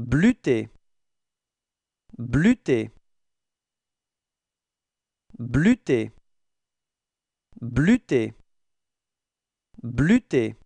Bluté, Bluter. bluté, bluté, bluté.